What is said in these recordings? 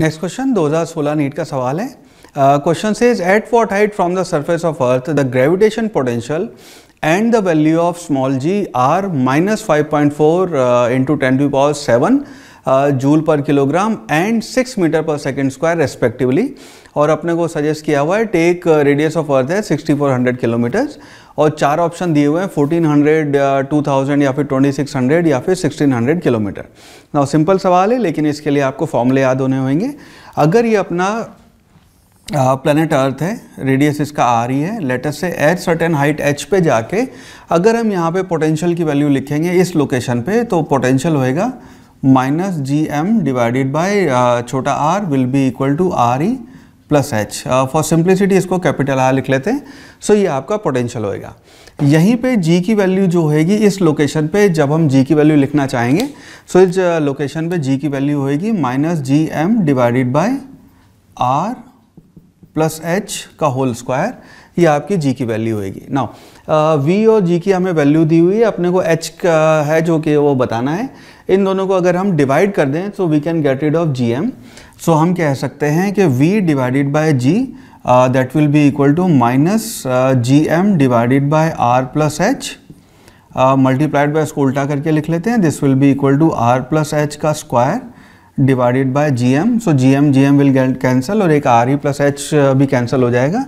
next question 2016 NEET का सवाल है क्वेश्चन से at what height from the surface of earth the gravitation potential and the value of small G are minus five point four into ten to power seven joule per kilogram and six metre per second square respectively और अपने को suggest किया हुआ है take radius of earth है 6400 kilometres और चार option दिए हुए हैं 1400, 2000 या फिर 2600 या फिर 1600 किलोमीटर ना सिंपल सवाल है लेकिन इसके लिए आपको फॉर्मूले याद होने होंगे अगर ये अपना प्लानट अर्थ है रेडियस इसका आ रही है लेटेस्ट से एच सर्टेन हाइट एच पे जाके अगर हम यहाँ पे पोटेंशियल की वैल्यू लिखेंगे इस लोकेशन पे तो पोटेंशियल होएगा minus G M divided by छोटा R will be equal to R E plus H for simplicity इसको कैपिटल आर लिख लेते हैं सो so, ये आपका पोटेंशियल होएगा यहीं पे जी की वैल्यू जो होएगी इस लोकेशन पे जब हम जी की वैल्यू लिखना चाहेंगे सो so, इस लोकेशन uh, पे जी की वैल्यू होएगी minus G M divided by R plus H का होल स्क्वायर ये आपकी जी की वैल्यू होगी नाउ वी और जी की हमें वैल्यू दी हुई है अपने को एच का uh, है जो कि वो बताना है इन दोनों को अगर हम डिवाइड कर दें तो we can get rid of G M so हम कह सकते हैं कि V divided by G that will be equal to minus G M divided by R plus H multiplied by उल्टा करके लिख लेते हैं this will be equal to R plus H का square divided by G M so G M G M will get cancel और एक R E plus H भी cancel हो जाएगा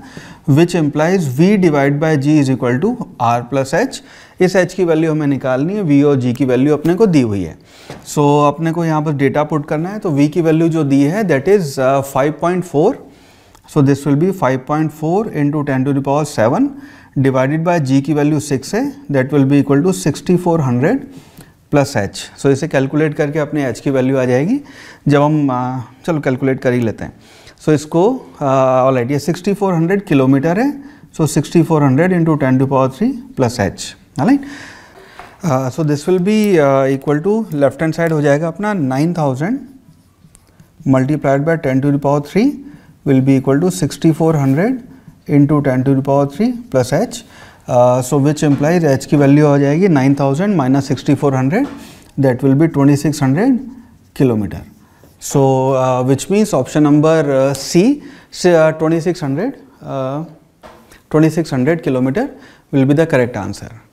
which implies V divide by G is equal to R plus H इस H की value हमें निकालनी है वी और जी की वैल्यू अपने को दी हुई है सो so, अपने को यहाँ पर डेटा पुट करना है तो वी की वैल्यू जो दी है that is five point four so this will be five point four into ten to power seven divided by G की वैल्यू सिक्स है that will be equal to sixty four hundred plus H so इसे calculate करके अपने H की value आ जाएगी जब हम आ, चलो कैलकुलेट कर ही लेते हैं सो so, इसको ऑलराइट ये सिक्सटी किलोमीटर है so sixty 6400 four hundred into ten to power three plus H right so this will be equal to left hand side हो जाएगा अपना 9000 thousand multiplied by ten to power three will be equal to 6400 four hundred into ten to power three plus H so which implies H की value हो जाएगी 9000 thousand minus sixty four hundred that will be 2600 kilometre so which means option number C twenty six hundred 2600 kilometre will be the correct answer